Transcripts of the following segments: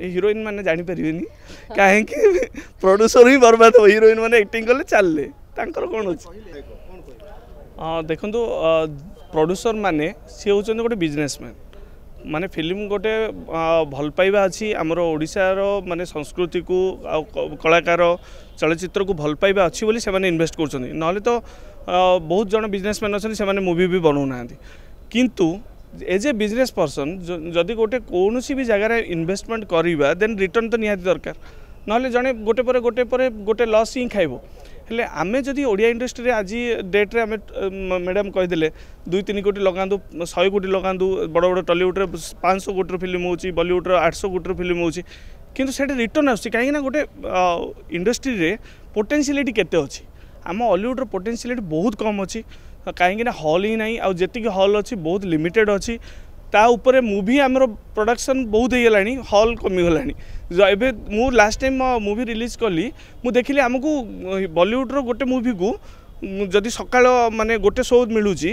heroine मैंने जापर कहीं producer ही बर्बाद हो हिरोइन मैंने एक्टिंग कले चलिए तर कौन अच्छे हाँ देखो प्रड्यूसर मैंने सी हूँ गोटे बिजनेसमैन ମାନେ ଫିଲ୍ମ ଗୋଟେ ଭଲ ପାଇବା ଅଛି ଆମର ଓଡ଼ିଶାର ମାନେ ସଂସ୍କୃତିକୁ ଆଉ କଳାକାର ଚଳଚ୍ଚିତ୍ରକୁ ଭଲ ପାଇବା ଅଛି ବୋଲି ସେମାନେ ଇନଭେଷ୍ଟ କରୁଛନ୍ତି ନହେଲେ ତ ବହୁତ ଜଣ ବିଜନେସମ୍ୟାନ୍ ଅଛନ୍ତି ସେମାନେ ମୁଭି ବି ବନାଉନାହାନ୍ତି କିନ୍ତୁ এজ এ বিজনেস পর্সন যদি গোটে কৌশি বি জায়গায় ইনভেস্টমেন্ট করা দেন রিটর্ন তো নিহতি দরকার নহলে জনে গোটে পরে গোটে পরে গোটে লস হি খাইব ହେଲେ ଆମେ ଯଦି ଓଡ଼ିଆ ଇଣ୍ଡଷ୍ଟ୍ରିରେ ଆଜି ଡେଟ୍ରେ ଆମେ ମ୍ୟାଡ଼ାମ୍ କହିଦେଲେ ଦୁଇ ତିନି କୋଟି ଲଗାନ୍ତୁ ଶହେ କୋଟି ଲଗାନ୍ତୁ ବଡ଼ ବଡ଼ ଟଲିଉଡ଼ରେ ପାଞ୍ଚଶହ କୋଟିର ଫିଲ୍ମ ହେଉଛି ବଲିଉଡ଼ର ଆଠଶହ କୋଟିର ଫିଲ୍ମ ହେଉଛି କିନ୍ତୁ ସେଠି ରିଟର୍ନ ଆସୁଛି କାହିଁକିନା ଗୋଟେ ଇଣ୍ଡଷ୍ଟ୍ରିରେ ପୋଟେନ୍ସିଆଲିଟି କେତେ ଅଛି ଆମ ଅଲିଉଡ଼ର ପୋଟେନ୍ସିଆଲିଟି ବହୁତ କମ୍ ଅଛି କାହିଁକିନା ହଲ୍ ହିଁ ନାହିଁ ଆଉ ଯେତିକି ହଲ୍ ଅଛି ବହୁତ ଲିମିଟେଡ଼୍ ଅଛି ତା ଉପରେ ମୁଭି ଆମର ପ୍ରଡ଼କ୍ସନ୍ ବହୁତ ହେଇଗଲାଣି ହଲ୍ କମିଗଲାଣି ଏବେ ମୁଁ ଲାଷ୍ଟ ଟାଇମ୍ ମୋ ମୁଭି ରିଲିଜ୍ କଲି ମୁଁ ଦେଖିଲି ଆମକୁ ବଲିଉଡ଼ର ଗୋଟେ ମୁଭିକୁ ଯଦି ସକାଳ ମାନେ ଗୋଟେ ଶୋ ମିଳୁଛି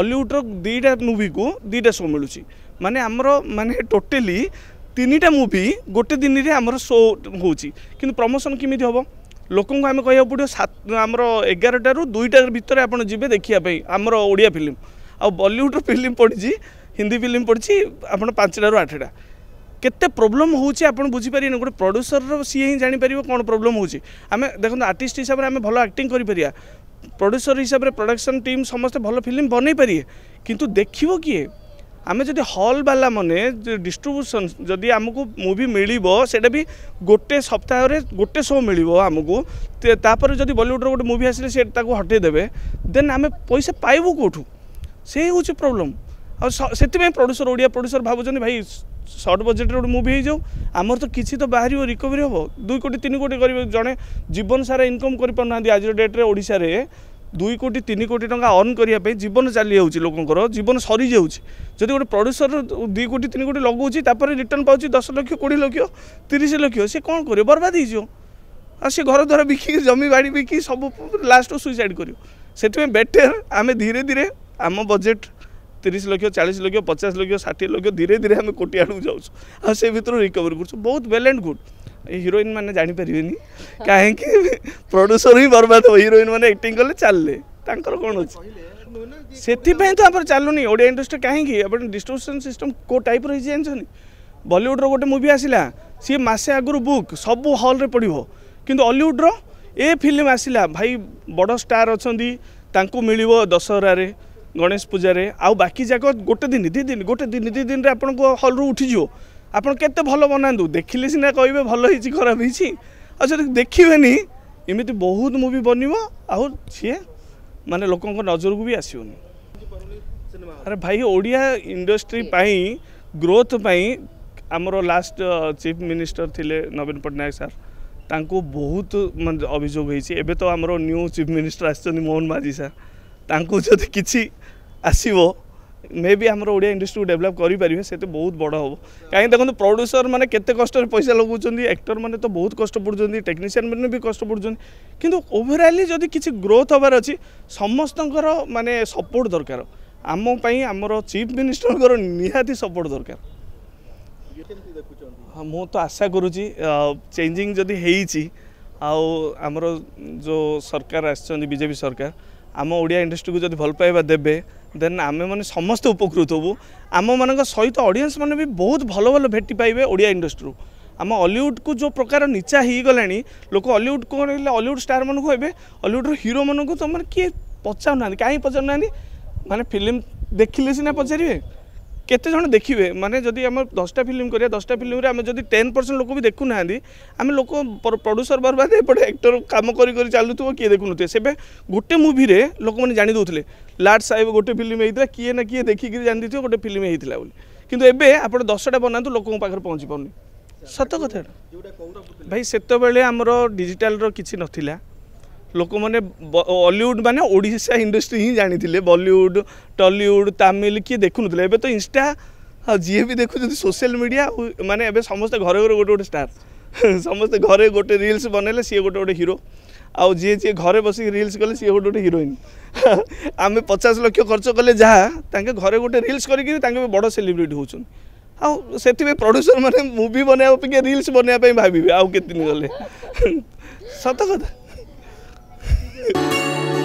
ଅଲିଉଡ଼ର ଦୁଇଟା ମୁଭିକୁ ଦୁଇଟା ଶୋ ମିଳୁଛି ମାନେ ଆମର ମାନେ ଟୋଟାଲି ତିନିଟା ମୁଭି ଗୋଟେ ଦିନରେ ଆମର ଶୋ ହେଉଛି କିନ୍ତୁ ପ୍ରମୋସନ୍ କେମିତି ହେବ ଲୋକଙ୍କୁ ଆମେ କହିବାକୁ ପଡ଼ିବ ସାତ ଆମର ଏଗାରଟାରୁ ଦୁଇଟା ଭିତରେ ଆପଣ ଯିବେ ଦେଖିବା ପାଇଁ ଆମର ଓଡ଼ିଆ ଫିଲ୍ମ ଆଉ ବଲିଉଡ଼ର ଫିଲ୍ମ ପଡ଼ିଛି ହିନ୍ଦୀ ଫିଲ୍ମ ପଡ଼ିଛି ଆପଣ ପାଞ୍ଚଟାରୁ ଆଠଟା କେତେ ପ୍ରୋବ୍ଲେମ୍ ହେଉଛି ଆପଣ ବୁଝିପାରିବେନି ଗୋଟେ ପ୍ରଡ୍ୟୁସରର ସିଏ ହିଁ ଜାଣିପାରିବ କ'ଣ ପ୍ରୋବ୍ଲେମ୍ ହେଉଛି ଆମେ ଦେଖନ୍ତୁ ଆର୍ଟିଷ୍ଟ ହିସାବରେ ଆମେ ଭଲ ଆକ୍ଟିଂ କରିପାରିବା ପ୍ରଡ୍ୟୁସର ହିସାବରେ ପ୍ରଡକ୍ସନ୍ ଟିମ୍ ସମସ୍ତେ ଭଲ ଫିଲ୍ମ ବନେଇ ପାରିବେ କିନ୍ତୁ ଦେଖିବ କିଏ ଆମେ ଯଦି ହଲ୍ ବାଲାମାନେ ଡିଷ୍ଟ୍ରିବ୍ୟୁସନ୍ ଯଦି ଆମକୁ ମୁଭି ମିଳିବ ସେଇଟା ବି ଗୋଟେ ସପ୍ତାହରେ ଗୋଟେ ଶୋ ମିଳିବ ଆମକୁ ତାପରେ ଯଦି ବଲିଉଡ଼ର ଗୋଟେ ମୁଭି ଆସିଲେ ସେ ତାକୁ ହଟେଇ ଦେବେ ଦେନ୍ ଆମେ ପଇସା ପାଇବୁ କେଉଁଠୁ ସେ ହେଉଛି ପ୍ରୋବ୍ଲେମ୍ ଆଉ ସେଥିପାଇଁ ପ୍ରଡ୍ୟୁସର ଓଡ଼ିଆ ପ୍ରଡ୍ୟୁସର ଭାବୁଛନ୍ତି ଭାଇ ସର୍ଟ ବଜେଟ୍ରେ ଗୋଟେ ମୁଭି ହେଇଯାଉ ଆମର ତ କିଛି ତ ବାହାରିବ ରିକଭରି ହେବ ଦୁଇ କୋଟି ତିନି କୋଟି କରିବେ ଜଣେ ଜୀବନ ସାରା ଇନକମ୍ କରିପାରୁନାହାନ୍ତି ଆଜିର ଡେଟ୍ରେ ଓଡ଼ିଶାରେ দুই কোটি তিন কোটি টাকা অর্ন করা জীবন চালি যাচ্ছে লোকর জীবন সরি যাচ্ছে যদি গোটে প্রডুসর দুই কোটি তিন কোটি লগাউছি তাপরে রিটর্ন পাচ্ছি দশ লক্ষ কোড়ি লক্ষ তিরিশ লক্ষ সে কম করবে বরবাদ হয়ে যাব আর সে ঘর ধর বিকি জমি বাড়ি বিকি সব লাস্ট সুইসাইড করবে সেপাই বেটর আমি ধীরে ধীরে আমার বজেট তিরিশ লক্ষ চাশ লক্ষ পচাশ লক্ষ ষাঠিয়ে লক্ষ ধীরে ধীরে আমি কোটি আড়ু যাচ্ছ আর সে ভিতর রিকভারি করছো বহুত বেল এন্ড গুড हिरोइन म जाने पारे नि काहीँक प्रड्युसर हिँड्ने बर्बाद हो हिरोइन म एक्टिङ कले चाले तर कम अ चालु नि इन्डस्पट्टि डिस्ट्रिब्युसन सिस्टम कोप्र है जान्छ भलिउड र गए मसला सि मासे आग्रु बुक सबै हल्रे पढियो किन अलिउड र ए फिल्म आसला भाई बड स्टार अनि त मियो गणेश पूजा आउ जाक गोटे दिन दुई दिन गी दुई दिन आप्रु ଆପଣ କେତେ ଭଲ ବନାନ୍ତୁ ଦେଖିଲେ ସିନା କହିବେ ଭଲ ହେଇଛି ଖରାପ ହେଇଛି ଆଉ ଯଦି ଦେଖିବେନି ଏମିତି ବହୁତ ମୁଭି ବନିବ ଆଉ ସିଏ ମାନେ ଲୋକଙ୍କ ନଜରକୁ ବି ଆସିବନି ଆରେ ଭାଇ ଓଡ଼ିଆ ଇଣ୍ଡଷ୍ଟ୍ରି ପାଇଁ ଗ୍ରୋଥ୍ ପାଇଁ ଆମର ଲାଷ୍ଟ ଚିଫ୍ ମିନିଷ୍ଟର ଥିଲେ ନବୀନ ପଟ୍ଟନାୟକ ସାର୍ ତାଙ୍କୁ ବହୁତ ମାନେ ଅଭିଯୋଗ ହେଇଛି ଏବେ ତ ଆମର ନ୍ୟୁ ଚିଫ୍ ମିନିଷ୍ଟର ଆସିଛନ୍ତି ମୋହନ ମାଝି ସାର୍ ତାଙ୍କୁ ଯଦି କିଛି ଆସିବ মে বি আমার ওড়িয়া ইন্ডস্ট্রি ডেভেলপ করে সেটা বহু বড় হব কিন্তু দেখুন প্রডুসর মানে কত কষ্টে পয়সা লগাউছেন একটর মানে তো বহু কষ্ট পড়ুছেন টেকনিসিয়ান মানে বি কষ্ট পড়ুছেন কিন্তু ওভরালি যদি কিছু গ্রোথ হবার অছি সমস্তঙ্কর মানে সপোর্ট দরকার আমি আমার চিফ মিনিষ্টর নিহতি সপোর্ট দরকার মু তো আশা କରୁଛି চেঞ্জিং যদি হয়েছি আমার যে সরকার আসছেন বিজেপি সরকার ସରକାର ওড়িয়া ইন্ডস্ট্রি যদি ভাল পাইবা দেবে ଦେନ୍ ଆମେମାନେ ସମସ୍ତେ ଉପକୃତ ହେବୁ ଆମମାନଙ୍କ ସହିତ ଅଡ଼ିଏନ୍ସ ମାନେ ବି ବହୁତ ଭଲ ଭଲ ଭେଟି ପାଇବେ ଓଡ଼ିଆ ଇଣ୍ଡଷ୍ଟ୍ରିରୁ ଆମ ଅଲିଉଡ଼କୁ ଯେଉଁ ପ୍ରକାର ନିଚା ହେଇଗଲାଣି ଲୋକ ଅଲିଉଡ଼ କ'ଣ ହେଲେ ଅଲିଉଡ଼ ଷ୍ଟାରମାନଙ୍କୁ ଏବେ ଅଲିଉଡ଼ର ହିରୋମାନଙ୍କୁ ତ ମାନେ କିଏ ପଚାରୁନାହାନ୍ତି କାହିଁକି ପଚାରୁନାହାନ୍ତି ମାନେ ଫିଲ୍ମ ଦେଖିଲେ ସିନା ପଚାରିବେ কেতে জন দেখবে মানে যদি আমার দশটা ফিল্ম করি দশটা ফিল্মরে আমি যদি টেন পরসেন্ট লোক দেখু না আমি লোক প্রডুসর বরবাদ এপটে একটর কাম করি করে চালু চালুথব কি দেখুন নুথে সেবে গোটে মুভিরে লোক মানে জাঁদি দেউলে লাট সাহেব গোটে ফিল্ম হয়েছিল কি না কি দেখি জাঁদি দেউথিব গোটে ফিল্ম হয়েছিল বলে কিন্তু এবে আপনার দশটা বনাতু লোক পাখে পৌঁছি পাওনি সত কথা ভাই সেতবে আমার ডিজিটাল কিছু নথিলা ଲୋକମାନେ ଅଲିଉଡ଼ ମାନେ ଓଡ଼ିଶା ଇଣ୍ଡଷ୍ଟ୍ରି ହିଁ ଜାଣିଥିଲେ ବଲିଉଡ଼ ଟଲିଉଡ଼ ତାମିଲ କିଏ ଦେଖୁନଥିଲେ ଏବେ ତ ଇନଷ୍ଟା ଆଉ ଯିଏ ବି ଦେଖୁଛନ୍ତି ସୋସିଆଲ ମିଡ଼ିଆ ମାନେ ଏବେ ସମସ୍ତେ ଘରେ ଘରେ ଗୋଟେ ଗୋଟେ ଷ୍ଟାର ସମସ୍ତେ ଘରେ ଗୋଟେ ରିଲ୍ସ ବନେଇଲେ ସିଏ ଗୋଟେ ଗୋଟେ ହିରୋ ଆଉ ଯିଏ ଯିଏ ଘରେ ବସିକି ରିଲ୍ସ କଲେ ସିଏ ଗୋଟେ ଗୋଟେ ହିରୋଇନ୍ ଆମେ ପଚାଶ ଲକ୍ଷ ଖର୍ଚ୍ଚ କଲେ ଯାହା ତାଙ୍କେ ଘରେ ଗୋଟେ ରିଲ୍ସ କରିକି ତାଙ୍କେ ବି ବଡ଼ ସେଲିବ୍ରିଟି ହେଉଛନ୍ତି ଆଉ ସେଥିପାଇଁ ପ୍ରଡ୍ୟୁସର ମାନେ ମୁଭି ବନେଇବା ଅପେକ୍ଷା ରିଲ୍ସ ବନେଇବା ପାଇଁ ଭାବିବେ ଆଉ କେତେ ଦିନ ଗଲେ ସତ କଥା Música